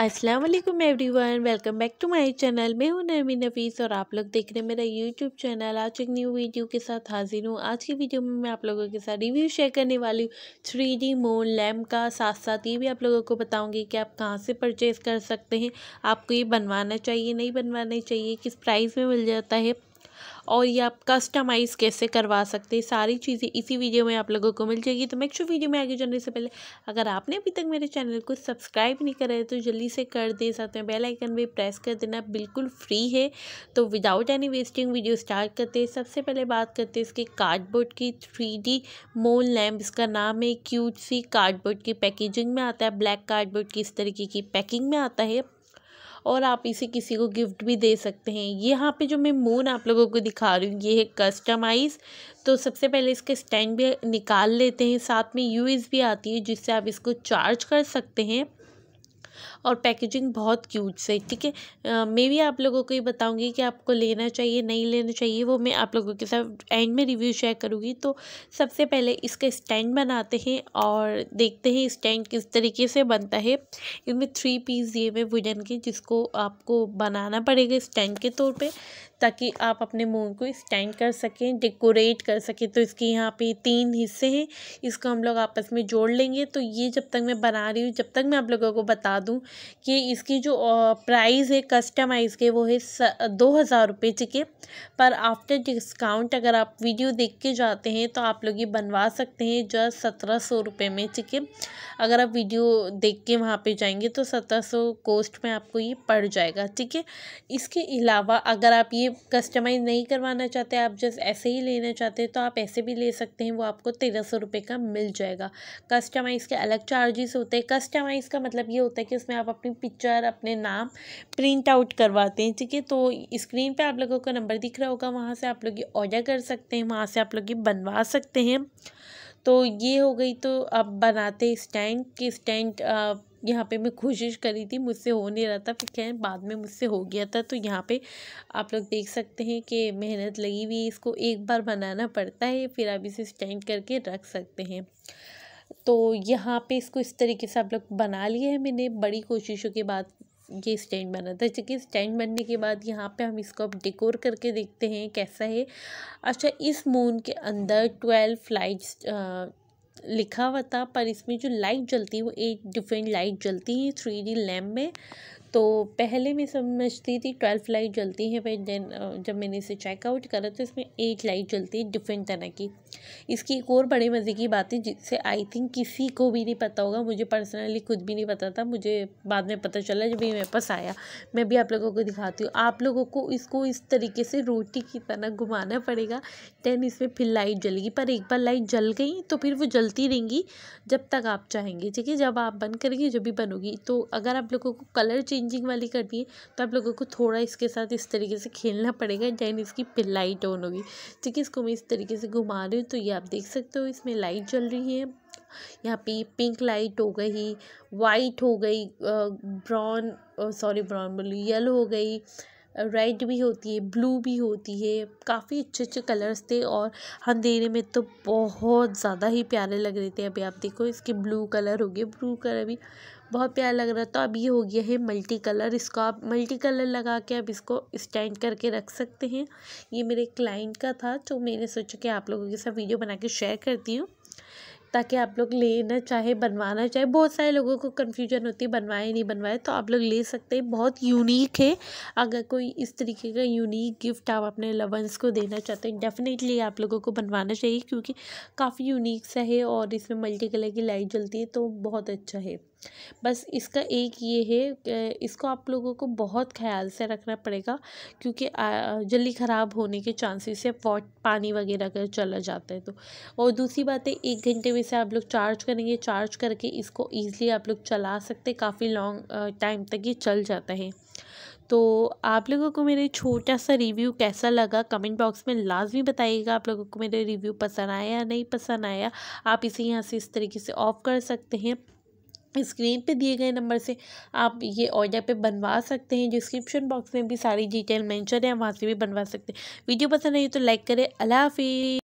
अस्सलाम वालेकुम everyone welcome back to my channel मैं हूं नरमी नफीस और आप लोग देख रहे हैं मेरा यूट्यूब चैनल आज एक न्यू वीडियो के साथ हाजिर हूं आज की वीडियो में मैं आप लोगों के साथ रिव्यू शेयर करने वाली हूँ थ्री डी मोन लैम्प का साथ साथ ये भी आप लोगों को बताऊंगी कि आप कहाँ से परचेज़ कर सकते हैं आपको ये बनवाना चाहिए नहीं बनवाना चाहिए किस प्राइस में मिल जाता है और ये आप कस्टमाइज़ कैसे करवा सकते हैं सारी चीज़ें इसी वीडियो में आप लोगों को मिल जाएगी तो मैं श्योर वीडियो में आगे जाने से पहले अगर आपने अभी तक मेरे चैनल को सब्सक्राइब नहीं करा है तो जल्दी से कर दें साथ में बेल आइकन भी प्रेस कर देना बिल्कुल फ्री है तो without any wasting video start करते हैं सबसे पहले बात करते हैं इसके कार्डबोर्ड की थ्री डी मोल लैम्प इसका नाम है क्यूट सी कार्डबोर्ड की पैकेजिंग में आता है ब्लैक कार्डबोर्ड की इस तरीके की पैकिंग में आता है और आप इसे किसी को गिफ्ट भी दे सकते हैं यहाँ पे जो मैं मून आप लोगों को दिखा रही हूँ ये है कस्टमाइज़ तो सबसे पहले इसके स्टैंड भी निकाल लेते हैं साथ में यूएसबी आती है जिससे आप इसको चार्ज कर सकते हैं और पैकेजिंग बहुत क्यूट से ठीक है मैं भी आप लोगों को ये बताऊंगी कि आपको लेना चाहिए नहीं लेना चाहिए वो मैं आप लोगों के साथ एंड में रिव्यू शेयर करूँगी तो सबसे पहले इसका स्टैंड बनाते हैं और देखते हैं स्टैंड किस तरीके से बनता है इनमें थ्री पीस दिए हुए वुडन के जिसको आपको बनाना पड़ेगा स्टैंड के तौर पर ताकि आप अपने मून को स्टैंड कर सकें डेकोरेट कर सकें तो इसके यहाँ पे तीन हिस्से हैं इसको हम लोग आपस में जोड़ लेंगे तो ये जब तक मैं बना रही हूँ जब तक मैं आप लोगों को बता बता दूं कि इसकी जो प्राइस है कस्टमाइज़ के वो है दो हज़ार रुपये चिके पर आफ्टर डिस्काउंट अगर आप वीडियो देख के जाते हैं तो आप लोग ये बनवा सकते हैं जो सत्रह सौ रुपये में चिके अगर आप वीडियो देख के वहाँ पे जाएंगे तो सत्रह सौ कोस्ट में आपको ये पड़ जाएगा ठीक है इसके अलावा अगर आप ये कस्टमाइज़ नहीं करवाना चाहते आप जस्ट ऐसे ही लेना चाहते हैं तो आप ऐसे भी ले सकते हैं वो आपको तेरह सौ रुपये का मिल जाएगा कस्टमाइज़ के अलग चार्जेस होते हैं कस्टमाइज़ का मतलब ये होता है होता है कि उसमें आप अपनी पिक्चर अपने नाम प्रिंट आउट करवाते हैं ठीक है तो स्क्रीन पे आप लोगों का नंबर दिख रहा होगा वहाँ से आप लोग ये ऑर्डर कर सकते हैं वहाँ से आप लोग ये बनवा सकते हैं तो ये हो गई तो अब बनाते स्टैंड कि स्टैंड यहाँ पे मैं कोशिश करी थी मुझसे हो नहीं रहा था फिर खैर बाद में मुझसे हो गया था तो यहाँ पे आप लोग देख सकते हैं कि मेहनत लगी हुई इसको एक बार बनाना पड़ता है फिर आप इसे स्टैंड करके रख सकते हैं तो यहाँ पे इसको इस तरीके से आप लोग बना लिए हैं मैंने बड़ी कोशिशों के बाद ये स्टैंड बना था जबकि स्टैंड बनने के बाद यहाँ पे हम इसको अब डेकोर करके देखते हैं कैसा है अच्छा इस मून के अंदर ट्वेल्व लाइट्स लिखा हुआ था पर इसमें जो लाइट जलती है वो एक डिफरेंट लाइट जलती है थ्री डी में तो पहले मैं समझती थी ट्वेल्व लाइट जलती है बट देन जब मैंने इसे चेकआउट करा तो इसमें एट लाइट जलती है डिफरेंट तरह की इसकी एक और बड़े मज़े की बात है जिससे आई थिंक किसी को भी नहीं पता होगा मुझे पर्सनली खुद भी नहीं पता था मुझे बाद में पता चला जब ये मेरे पास आया मैं भी आप लोगों को दिखाती हूँ आप लोगों को इसको इस तरीके से रोटी की तरह घुमाना पड़ेगा देन इसमें फिर लाइट जलेगी पर एक बार लाइट जल गई तो फिर वो जलती रहेंगी जब तक आप चाहेंगे ठीक है जब आप बंद करेंगे जब भी बनोगी तो अगर आप लोगों को कलर चाहिए चेंजिंग वाली करनी है तो आप लोगों को थोड़ा इसके साथ इस तरीके से खेलना पड़ेगा जैन इसकी फिर लाइट ऑन होगी ठीक है इसको मैं इस तरीके से घुमा रही हूँ तो ये आप देख सकते हो इसमें लाइट जल रही है यहाँ पे पिंक लाइट हो गई वाइट हो गई ब्राउन सॉरी ब्राउन बोलू येलो हो गई रेड भी होती है ब्लू भी होती है काफ़ी अच्छे अच्छे कलर्स थे और अंधेरे में तो बहुत ज़्यादा ही प्यारे लग रहे थे अभी आप देखो इसके ब्लू कलर हो गए ब्लू कलर भी बहुत प्यारा लग रहा था तो अब ये हो गया है मल्टी कलर इसको आप मल्टी कलर लगा के अब इसको स्टैंड करके रख सकते हैं ये मेरे क्लाइंट का था जो तो मैंने सोचा कि आप लोगों के साथ वीडियो बना के शेयर करती हूँ ताकि आप लोग लेना चाहे बनवाना चाहे बहुत सारे लोगों को कन्फ्यूजन होती है बनवाए नहीं बनवाए तो आप लोग ले सकते हैं बहुत यूनिक है अगर कोई इस तरीके का यूनिक गिफ्ट आप अपने लवंस को देना चाहते हैं डेफिनेटली आप लोगों को बनवाना चाहिए क्योंकि काफ़ी यूनिक सा है और इसमें मल्टी कलर की लाइट जलती है तो बहुत अच्छा है बस इसका एक ये है इसको आप लोगों को बहुत ख्याल से रखना पड़ेगा क्योंकि जल्दी ख़राब होने के चांसेस है वॉट पानी वगैरह अगर चला जाता है तो और दूसरी बात है एक घंटे में से आप लोग चार्ज करेंगे चार्ज करके इसको ईज़िली आप लोग चला सकते काफ़ी लॉन्ग टाइम तक ये चल जाता है तो आप लोगों को मेरे छोटा सा रिव्यू कैसा लगा कमेंट बॉक्स में लाजमी बताइएगा आप लोगों को मेरे रिव्यू पसंद आया या नहीं पसंद आया आप इसे यहाँ से इस तरीके से ऑफ़ कर सकते हैं स्क्रीन पे दिए गए नंबर से आप ये ऑर्डर पे बनवा सकते हैं डिस्क्रिप्शन बॉक्स में भी सारी डिटेल मेंशन है वहाँ से भी बनवा सकते हैं वीडियो पसंद आई तो लाइक करें अला हाफि